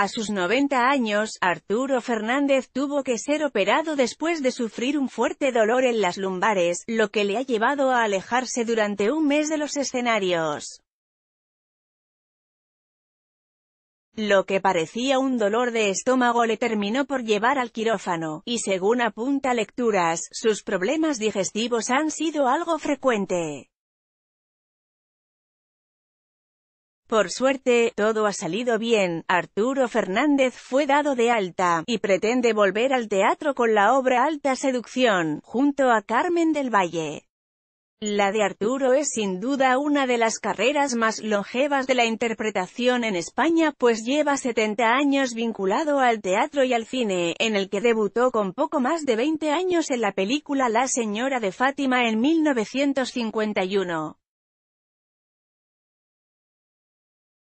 A sus 90 años, Arturo Fernández tuvo que ser operado después de sufrir un fuerte dolor en las lumbares, lo que le ha llevado a alejarse durante un mes de los escenarios. Lo que parecía un dolor de estómago le terminó por llevar al quirófano, y según apunta lecturas, sus problemas digestivos han sido algo frecuente. Por suerte, todo ha salido bien, Arturo Fernández fue dado de alta, y pretende volver al teatro con la obra Alta Seducción, junto a Carmen del Valle. La de Arturo es sin duda una de las carreras más longevas de la interpretación en España, pues lleva 70 años vinculado al teatro y al cine, en el que debutó con poco más de 20 años en la película La Señora de Fátima en 1951.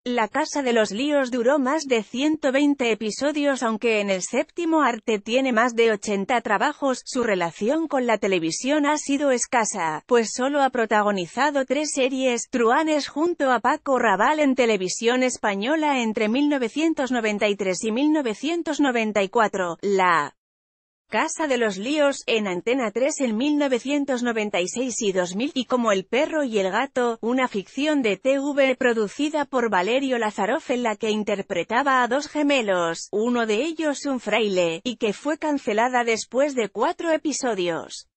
La Casa de los Líos duró más de 120 episodios aunque en el séptimo arte tiene más de 80 trabajos, su relación con la televisión ha sido escasa, pues solo ha protagonizado tres series, Truanes junto a Paco Raval en televisión española entre 1993 y 1994, La Casa de los Líos, en Antena 3 en 1996 y 2000, y como El perro y el gato, una ficción de TV producida por Valerio Lazaroff en la que interpretaba a dos gemelos, uno de ellos un fraile, y que fue cancelada después de cuatro episodios.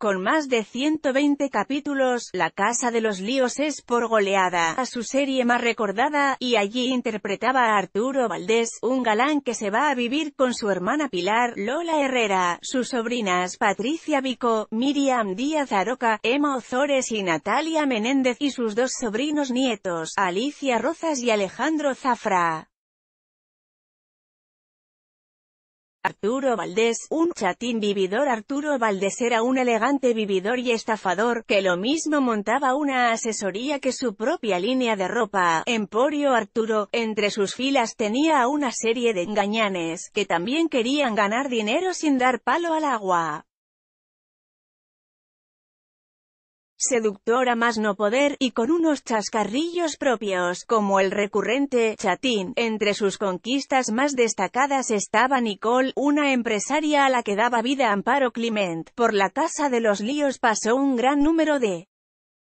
Con más de 120 capítulos, La Casa de los Líos es por goleada a su serie más recordada, y allí interpretaba a Arturo Valdés, un galán que se va a vivir con su hermana Pilar, Lola Herrera, sus sobrinas Patricia Vico, Miriam Díaz Aroca, Emma Ozores y Natalia Menéndez y sus dos sobrinos nietos, Alicia Rozas y Alejandro Zafra. Arturo Valdés, un chatín vividor Arturo Valdés era un elegante vividor y estafador, que lo mismo montaba una asesoría que su propia línea de ropa, Emporio Arturo, entre sus filas tenía una serie de engañanes, que también querían ganar dinero sin dar palo al agua. seductora más no poder, y con unos chascarrillos propios, como el recurrente chatín. Entre sus conquistas más destacadas estaba Nicole, una empresaria a la que daba vida Amparo Clement. Por la Casa de los Líos pasó un gran número de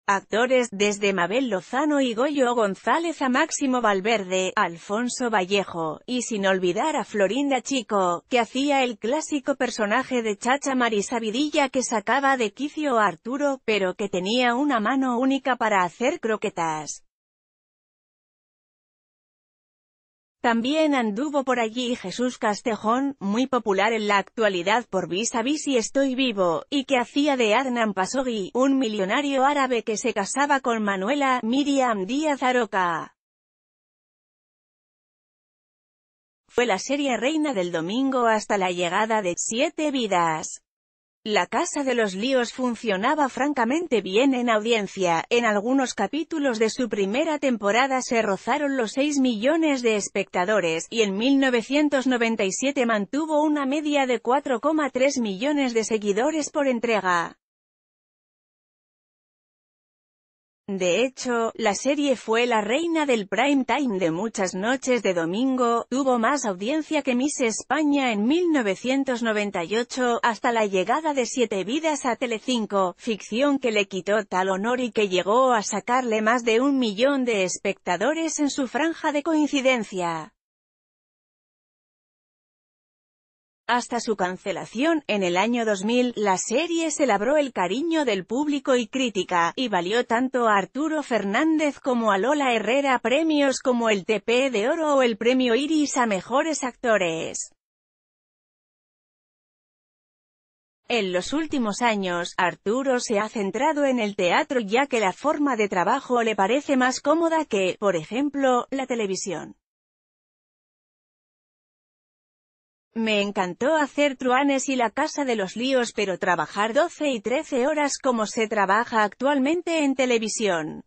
Actores, desde Mabel Lozano y Goyo González a Máximo Valverde, Alfonso Vallejo, y sin olvidar a Florinda Chico, que hacía el clásico personaje de Chacha Marisavidilla que sacaba de quicio a Arturo, pero que tenía una mano única para hacer croquetas. También anduvo por allí Jesús Castejón, muy popular en la actualidad por Vis a Vis y Estoy Vivo, y que hacía de Adnan Pasogui, un millonario árabe que se casaba con Manuela Miriam Díaz Aroca. Fue la serie reina del domingo hasta la llegada de Siete Vidas. La Casa de los Líos funcionaba francamente bien en audiencia, en algunos capítulos de su primera temporada se rozaron los 6 millones de espectadores, y en 1997 mantuvo una media de 4,3 millones de seguidores por entrega. De hecho, la serie fue la reina del prime time de muchas noches de domingo, tuvo más audiencia que Miss España en 1998, hasta la llegada de Siete Vidas a Telecinco, ficción que le quitó tal honor y que llegó a sacarle más de un millón de espectadores en su franja de coincidencia. Hasta su cancelación, en el año 2000, la serie se labró el cariño del público y crítica, y valió tanto a Arturo Fernández como a Lola Herrera premios como el TP de Oro o el Premio Iris a Mejores Actores. En los últimos años, Arturo se ha centrado en el teatro ya que la forma de trabajo le parece más cómoda que, por ejemplo, la televisión. Me encantó hacer truanes y la casa de los líos pero trabajar 12 y 13 horas como se trabaja actualmente en televisión.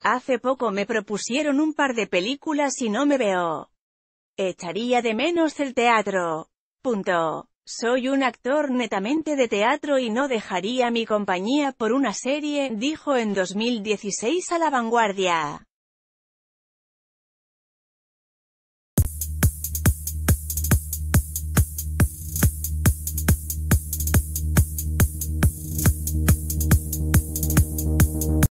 Hace poco me propusieron un par de películas y no me veo. Echaría de menos el teatro. Punto. Soy un actor netamente de teatro y no dejaría mi compañía por una serie, dijo en 2016 a La Vanguardia.